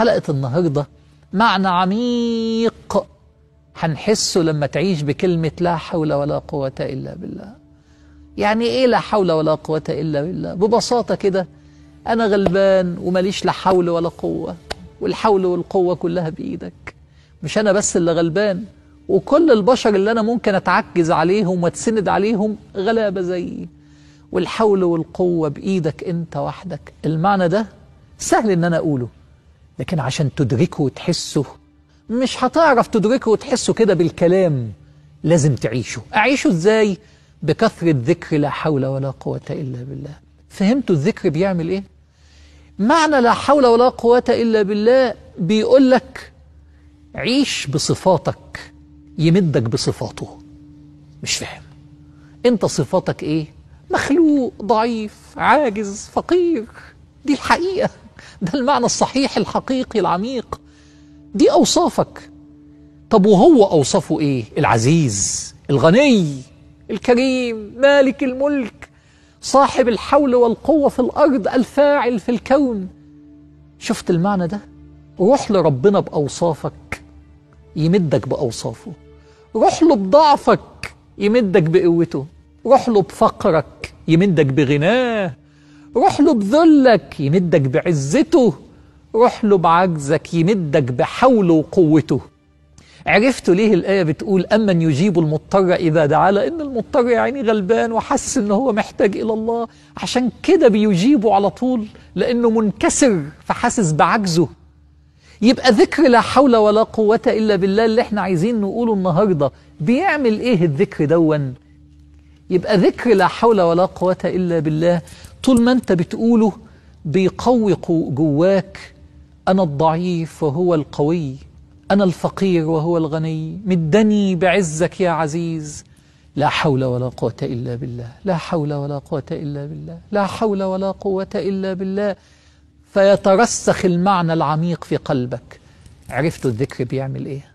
حلقة النهاردة معنى عميق هنحسه لما تعيش بكلمة لا حول ولا قوة إلا بالله يعني إيه لا حول ولا قوة إلا بالله ببساطة كده أنا غلبان ومليش لا حول ولا قوة والحول والقوة كلها بإيدك مش أنا بس اللي غلبان وكل البشر اللي أنا ممكن أتعجز عليهم واتسند عليهم غلابة زيي والحول والقوة بإيدك أنت وحدك المعنى ده سهل إن أنا أقوله لكن عشان تدركه وتحسه مش هتعرف تدركه وتحسه كده بالكلام لازم تعيشه أعيشه إزاي؟ بكثرة ذكر لا حول ولا قوة إلا بالله فهمتوا الذكر بيعمل إيه؟ معنى لا حول ولا قوة إلا بالله بيقول لك عيش بصفاتك يمدك بصفاته مش فاهم انت صفاتك ايه مخلوق ضعيف عاجز فقير دي الحقيقة ده المعنى الصحيح الحقيقي العميق دي أوصافك طب وهو أوصفه إيه؟ العزيز الغني الكريم مالك الملك صاحب الحول والقوة في الأرض الفاعل في الكون شفت المعنى ده؟ روح لربنا بأوصافك يمدك بأوصافه روح له بضعفك يمدك بقوته روح له بفقرك يمدك بغناه روح له بذلك يمدك بعزته روح له بعجزك يمدك بحوله وقوته عرفتوا ليه الآية بتقول أما يجيب المضطر إذا دعا لأن المضطر يعني غلبان وحس إن هو محتاج إلى الله عشان كده بيجيبه على طول لأنه منكسر فحاسس بعجزه يبقى ذكر لا حول ولا قوة إلا بالله اللي احنا عايزين نقوله النهاردة بيعمل إيه الذكر دوا يبقى ذكر لا حول ولا قوة إلا بالله طول ما أنت بتقوله بيقوق جواك أنا الضعيف وهو القوي أنا الفقير وهو الغني مدني بعزك يا عزيز لا حول ولا قوة إلا بالله لا حول ولا قوة إلا بالله لا حول ولا قوة إلا بالله فيترسخ المعنى العميق في قلبك عرفتوا الذكر بيعمل إيه